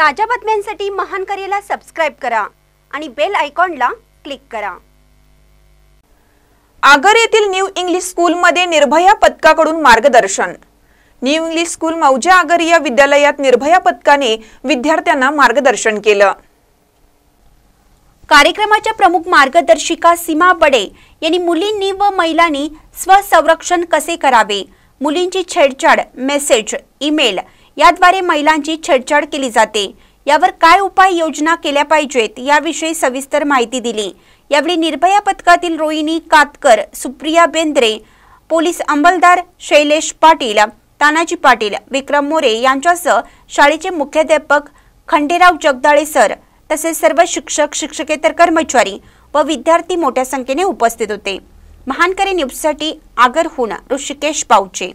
ताज्या बातम्यांसाठी महान करेला सबस्क्राईब करा आणि बेल आयकॉनला क्लिक करा आगर येथील न्यू इंग्लिश स्कूलमध्ये निर्भया पथकाकडून मार्गदर्शन न्यू इंग्लिश स्कूल मौजे आगर या विद्यालयात निर्भया पथकाने विद्यार्थ्यांना मार्गदर्शन केलं कार्यक्रमाच्या प्रमुख मार्गदर्शिका सीमा बडे यांनी मुलींनी व महिलांनी स्वसंरक्षण कसे करावे मुलींची छेडछाड मेसेज ईमेल याद्वारे महिलांची छेडछाड केली जाते यावर काय उपाय योजना केल्या पाहिजेत याविषयी सविस्तर माहिती दिली यावेळी निर्भया पथकातील रोहिणी कातकर सुप्रिया बेंद्रे पोलीस अंमलदार शैलेश पाटील तानाजी पाटील विक्रम मोरे यांच्यासह शाळेचे मुख्याध्यापक खंडेराव जगदाळे सर तसेच सर्व शिक्षक शिक्षकेतर कर्मचारी व विद्यार्थी मोठ्या संख्येने उपस्थित होते महानकरी न्यूजसाठी आगरहून ऋषिकेश पाऊचे